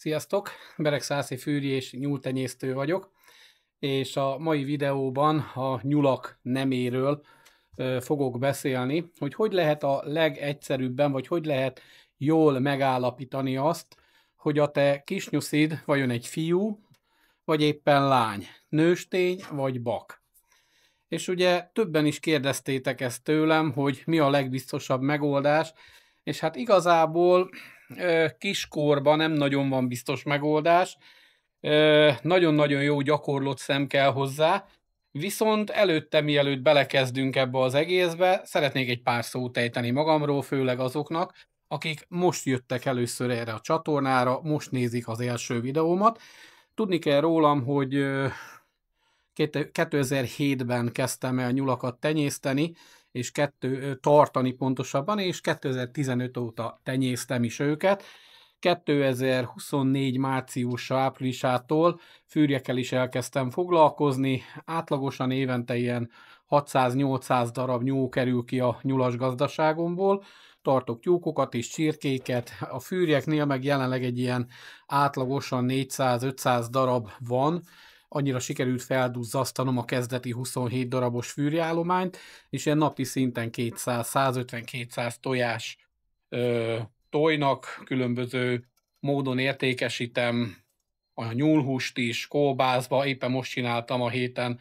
Sziasztok! Berek Szászi Fűri és nyúltenyésztő vagyok, és a mai videóban a nyulak neméről fogok beszélni, hogy hogy lehet a legegyszerűbben, vagy hogy lehet jól megállapítani azt, hogy a te kisnyuszid vajon egy fiú, vagy éppen lány, nőstény, vagy bak. És ugye többen is kérdeztétek ezt tőlem, hogy mi a legbiztosabb megoldás, és hát igazából kiskorban nem nagyon van biztos megoldás, nagyon-nagyon jó gyakorlott szem kell hozzá, viszont előtte, mielőtt belekezdünk ebbe az egészbe, szeretnék egy pár szót ejteni magamról, főleg azoknak, akik most jöttek először erre a csatornára, most nézik az első videómat. Tudni kell rólam, hogy 2007-ben kezdtem el nyulakat tenyészteni, és kettő, tartani pontosabban, és 2015 óta tenyésztem is őket. 2024 március áprilisától fűrjekkel is elkezdtem foglalkozni, átlagosan évente ilyen 600-800 darab nyúl kerül ki a nyulas gazdaságomból, tartok tyúkokat és csirkéket, a fűrjeknél meg jelenleg egy ilyen átlagosan 400-500 darab van, annyira sikerült felduzzasztanom a kezdeti 27 darabos fűrjállományt, és ilyen napi szinten 200-150-200 tojás ö, tojnak, különböző módon értékesítem a nyúlhúst is, kolbászba, éppen most csináltam a héten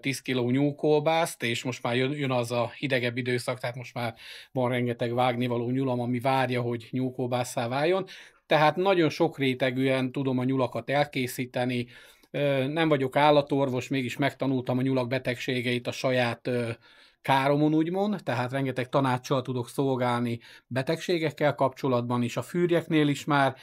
10 kiló nyúlkolbászt, és most már jön, jön az a hidegebb időszak, tehát most már van rengeteg vágnivaló nyulam, ami várja, hogy nyúlkolbászá váljon. Tehát nagyon sok rétegűen tudom a nyulakat elkészíteni, nem vagyok állatorvos, mégis megtanultam a nyulak betegségeit a saját káromon úgymond, tehát rengeteg tanácssal tudok szolgálni betegségekkel kapcsolatban is, a fűrjeknél is már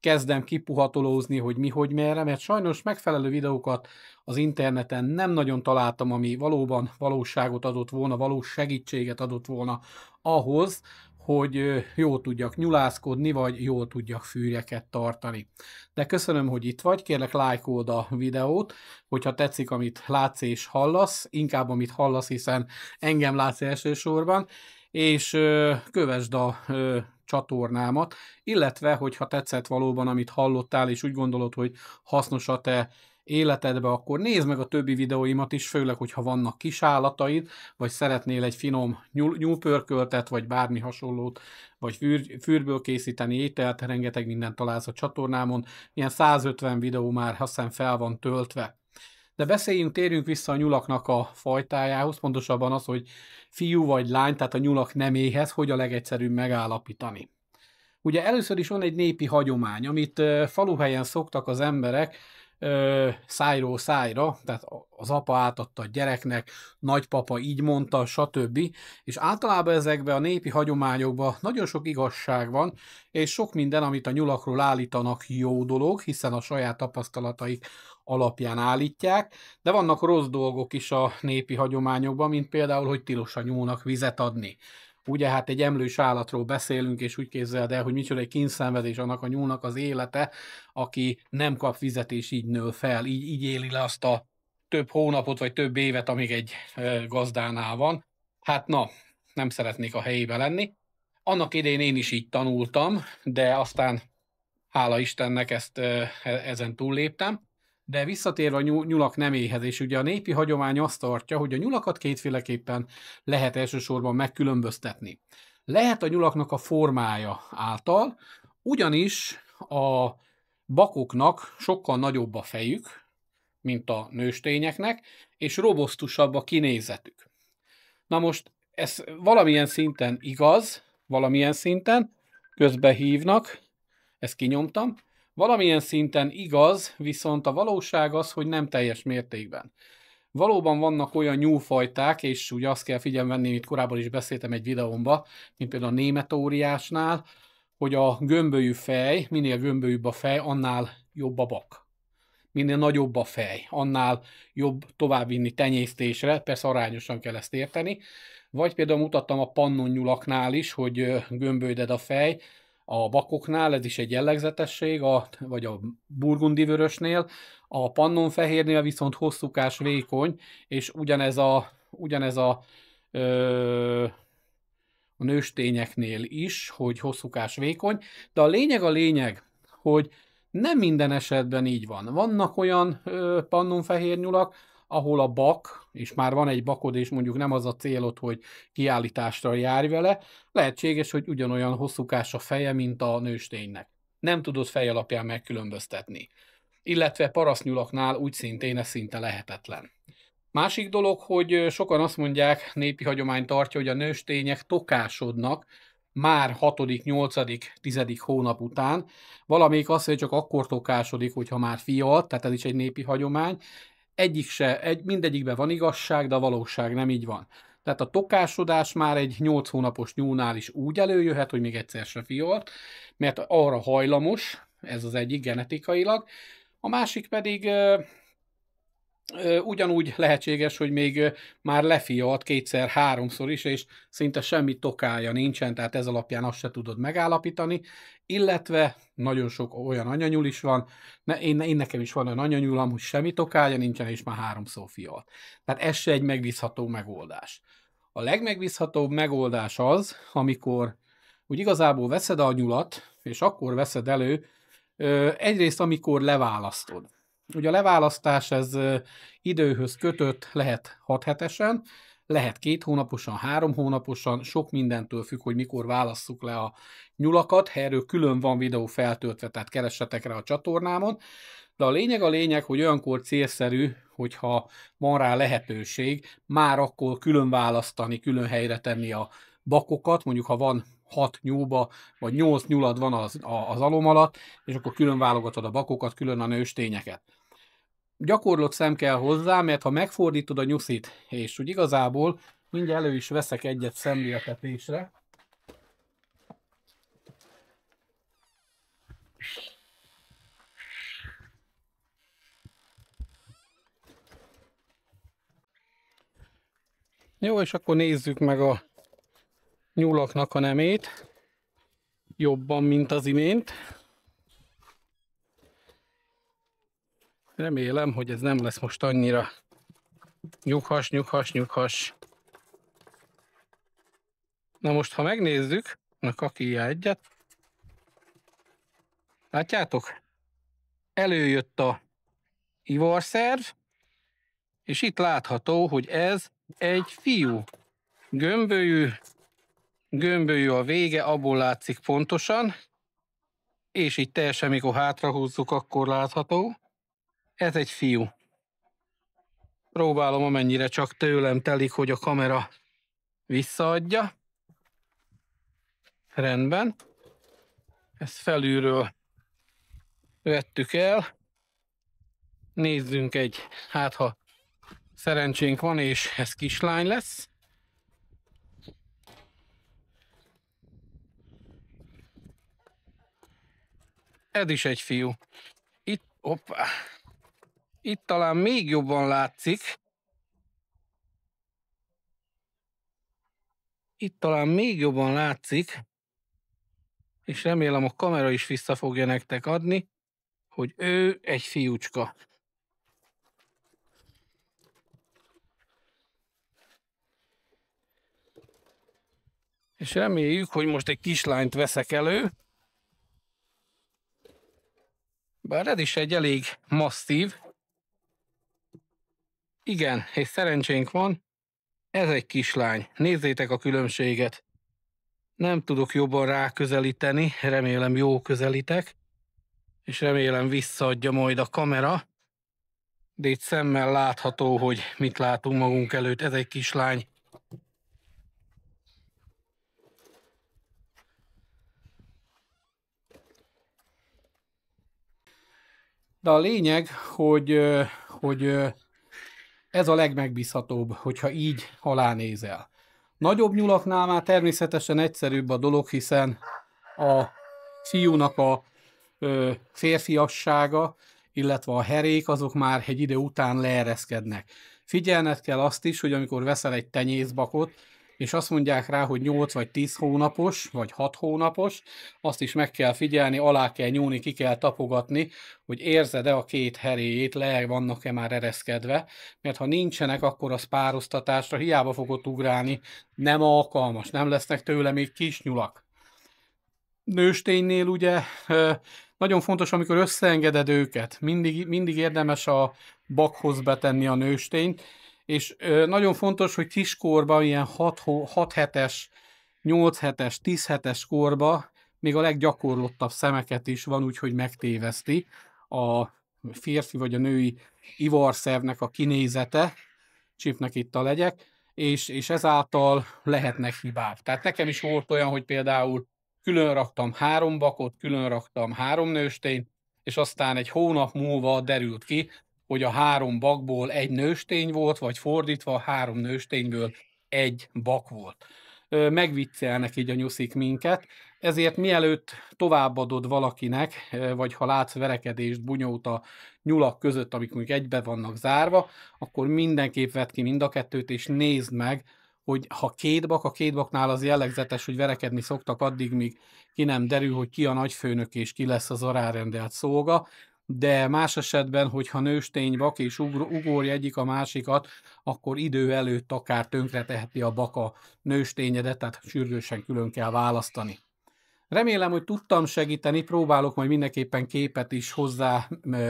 kezdem kipuhatolózni, hogy mi, hogy merre, mert sajnos megfelelő videókat az interneten nem nagyon találtam, ami valóban valóságot adott volna, valós segítséget adott volna ahhoz, hogy jól tudjak nyulászkodni, vagy jól tudjak fűrjeket tartani. De köszönöm, hogy itt vagy, kérlek lájkold a videót, hogyha tetszik, amit látsz és hallasz, inkább amit hallasz, hiszen engem látsz elsősorban, és kövesd a csatornámat, illetve, hogyha tetszett valóban, amit hallottál, és úgy gondolod, hogy hasznos a te életedbe, akkor nézd meg a többi videóimat is, főleg, hogyha vannak kis állataid, vagy szeretnél egy finom nyúl, nyúlpörköltet, vagy bármi hasonlót, vagy fűr, fűrből készíteni ételt, rengeteg mindent találsz a csatornámon, ilyen 150 videó már aztán fel van töltve. De beszéljünk, térjünk vissza a nyulaknak a fajtájához, pontosabban az, hogy fiú vagy lány, tehát a nyulak neméhez, hogy a legegyszerűbb megállapítani. Ugye először is van egy népi hagyomány, amit faluhelyen szoktak az emberek, ö, szájról szájra, tehát az apa átadta a gyereknek, nagypapa így mondta, stb. És általában ezekben a népi hagyományokban nagyon sok igazság van, és sok minden, amit a nyulakról állítanak, jó dolog, hiszen a saját tapasztalataik alapján állítják, de vannak rossz dolgok is a népi hagyományokban, mint például, hogy tilos a nyúlnak vizet adni Ugye hát egy emlős állatról beszélünk, és úgy képzeld el, hogy micsoda egy kínszenvedés annak a nyúlnak az élete, aki nem kap fizetés, így nő fel, így, így éli le azt a több hónapot, vagy több évet, amíg egy gazdánál van. Hát na, nem szeretnék a helyébe lenni. Annak idén én is így tanultam, de aztán hála Istennek ezt e-, ezen túlléptem. De visszatérve a nyulak neméhez, és ugye a népi hagyomány azt tartja, hogy a nyulakat kétféleképpen lehet elsősorban megkülönböztetni. Lehet a nyulaknak a formája által, ugyanis a bakoknak sokkal nagyobb a fejük, mint a nőstényeknek, és robosztusabb a kinézetük. Na most ez valamilyen szinten igaz, valamilyen szinten, közbe hívnak, ezt kinyomtam, Valamilyen szinten igaz, viszont a valóság az, hogy nem teljes mértékben. Valóban vannak olyan nyúlfajták, és ugye azt kell figyelmenni, amit korábban is beszéltem egy videómba, mint például a német óriásnál, hogy a gömbölyű fej, minél gömbölyűbb a fej, annál jobb a bak. Minél nagyobb a fej, annál jobb továbbvinni tenyésztésre, persze arányosan kell ezt érteni. Vagy például mutattam a pannonnyulaknál is, hogy gömbölyded a fej, a bakoknál, ez is egy jellegzetesség, a, vagy a burgundi vörösnél, a pannonfehérnél viszont hosszúkás, vékony, és ugyanez a, ugyanez a ö, a nőstényeknél is, hogy hosszúkás, vékony, de a lényeg a lényeg, hogy nem minden esetben így van. Vannak olyan ö, pannonfehér nyulak, ahol a bak, és már van egy bakod, és mondjuk nem az a célod, hogy kiállításra járj vele, lehetséges, hogy ugyanolyan hosszúkás a feje, mint a nősténynek. Nem tudod fej alapján megkülönböztetni. Illetve parasznyulaknál úgy szintén ez szinte lehetetlen. Másik dolog, hogy sokan azt mondják, népi hagyomány tartja, hogy a nőstények tokásodnak, már 6., 8., 10. hónap után. Valamelyik azt, hogy csak akkor tokásodik, hogyha már fiatal, tehát ez is egy népi hagyomány egyik se, egy, mindegyikben van igazság, de a valóság nem így van. Tehát a tokásodás már egy 8 hónapos nyúlnál is úgy előjöhet, hogy még egyszer se fiort, mert arra hajlamos, ez az egyik genetikailag, a másik pedig ugyanúgy lehetséges, hogy még már lefialt kétszer, háromszor is, és szinte semmi tokája nincsen, tehát ez alapján azt se tudod megállapítani, illetve nagyon sok olyan anyanyul is van, ne, én, én nekem is van olyan anyanyulam, hogy semmi tokája nincsen, és már háromszor fialt. Tehát ez se egy megbízható megoldás. A legmegbízhatóbb megoldás az, amikor úgy igazából veszed a nyulat, és akkor veszed elő, egyrészt amikor leválasztod Ugye a leválasztás ez időhöz kötött, lehet 6 hetesen, lehet két hónaposan, három hónaposan, sok mindentől függ, hogy mikor válasszuk le a nyulakat, erről külön van videó feltöltve, tehát keressetek rá a csatornámon, de a lényeg a lényeg, hogy olyankor célszerű, hogyha van rá lehetőség, már akkor külön választani, külön helyre tenni a bakokat, mondjuk ha van 6 nyúlba, vagy 8 nyulad van az, az alom alatt, és akkor külön válogatod a bakokat, külön a nőstényeket gyakorlott szem kell hozzá, mert ha megfordítod a nyuszit, és úgy igazából mindjárt elő is veszek egyet szemléltetésre. Jó, és akkor nézzük meg a nyúlaknak a nemét jobban, mint az imént. Remélem, hogy ez nem lesz most annyira nyughas, nyughas, nyughas. Na most, ha megnézzük, na kakíjá egyet, látjátok? Előjött a ivarszerv, és itt látható, hogy ez egy fiú. Gömbölyű, gömbölyű a vége, abból látszik pontosan, és így teljesen, mikor hátrahúzzuk, akkor látható. Ez egy fiú. Próbálom amennyire csak tőlem telik, hogy a kamera visszaadja. Rendben. Ezt felülről vettük el. Nézzünk egy, hát ha szerencsénk van, és ez kislány lesz. Ez is egy fiú. Itt, hoppá, itt talán még jobban látszik. Itt talán még jobban látszik, és remélem a kamera is vissza fogja nektek adni, hogy ő egy fiúcska. És reméljük, hogy most egy kislányt veszek elő. Bár ez is egy elég masszív, igen, és szerencsénk van, ez egy kislány, nézzétek a különbséget. Nem tudok jobban ráközelíteni, remélem jó közelítek, és remélem visszaadja majd a kamera, de itt szemmel látható, hogy mit látunk magunk előtt, ez egy kislány. De a lényeg, hogy, hogy ez a legmegbízhatóbb, hogyha így alánézel. Nagyobb nyulaknál már természetesen egyszerűbb a dolog, hiszen a fiúnak a ö, férfiassága, illetve a herék, azok már egy idő után leereszkednek. Figyelned kell azt is, hogy amikor veszel egy tenyészbakot, és azt mondják rá, hogy 8 vagy 10 hónapos, vagy 6 hónapos, azt is meg kell figyelni, alá kell nyúlni, ki kell tapogatni, hogy érzed-e a két heréjét, le vannak-e már ereszkedve, mert ha nincsenek, akkor az pároztatásra hiába fogod ugrálni, nem alkalmas, nem lesznek tőle még kis nyulak. Nősténynél ugye nagyon fontos, amikor összeengeded őket, mindig, mindig érdemes a bakhoz betenni a nőstényt, és nagyon fontos, hogy kiskorban, ilyen 6, 6 hetes, 8 hetes, 10 hetes korba még a leggyakorlottabb szemeket is van úgyhogy megtéveszti a férfi vagy a női ivarszervnek a kinézete, csipnek itt a legyek, és, és ezáltal lehetnek hibák. Tehát nekem is volt olyan, hogy például külön raktam három bakot, külön raktam három nőstényt, és aztán egy hónap múlva derült ki, hogy a három bakból egy nőstény volt, vagy fordítva, a három nőstényből egy bak volt. Megviccelnek így a nyuszik minket, ezért mielőtt továbbadod valakinek, vagy ha látsz verekedést, bunyót a nyulak között, amik mondjuk egybe vannak zárva, akkor mindenképp vedd ki mind a kettőt, és nézd meg, hogy ha két bak, a két baknál az jellegzetes, hogy verekedni szoktak addig, míg ki nem derül, hogy ki a nagyfőnök és ki lesz az arárendelt szóga, de más esetben, hogyha nőstény bak és ugorja egyik a másikat, akkor idő előtt akár tönkreteheti a baka nőstényedet, tehát sürgősen külön kell választani. Remélem, hogy tudtam segíteni, próbálok majd mindenképpen képet is hozzá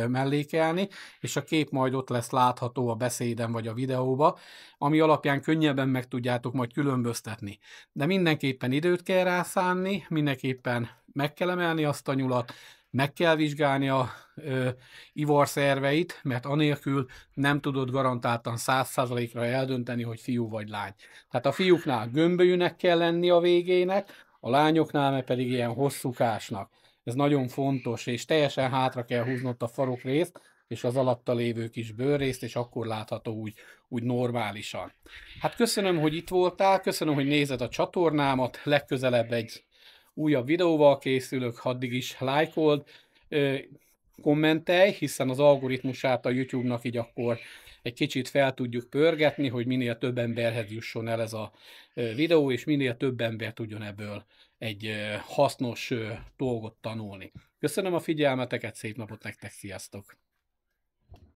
mellékelni, és a kép majd ott lesz látható a beszédem vagy a videóba, ami alapján könnyebben meg tudjátok majd különböztetni. De mindenképpen időt kell rászánni, mindenképpen meg kell emelni azt a nyulat, meg kell vizsgálni a ö, ivarszerveit, mert anélkül nem tudod garantáltan 100%-ra eldönteni, hogy fiú vagy lány. Tehát a fiúknál gömbölyűnek kell lenni a végének, a lányoknál meg pedig ilyen hosszúkásnak. Ez nagyon fontos, és teljesen hátra kell húznod a farok részt, és az alatta lévő kis bőrrészt, és akkor látható úgy, úgy normálisan. Hát köszönöm, hogy itt voltál, köszönöm, hogy nézed a csatornámat, legközelebb egy újabb videóval készülök, addig is lájkold, kommentelj, hiszen az algoritmusát a YouTube-nak így akkor egy kicsit fel tudjuk pörgetni, hogy minél több emberhez jusson el ez a videó, és minél több ember tudjon ebből egy hasznos dolgot tanulni. Köszönöm a figyelmeteket, szép napot nektek, sziasztok!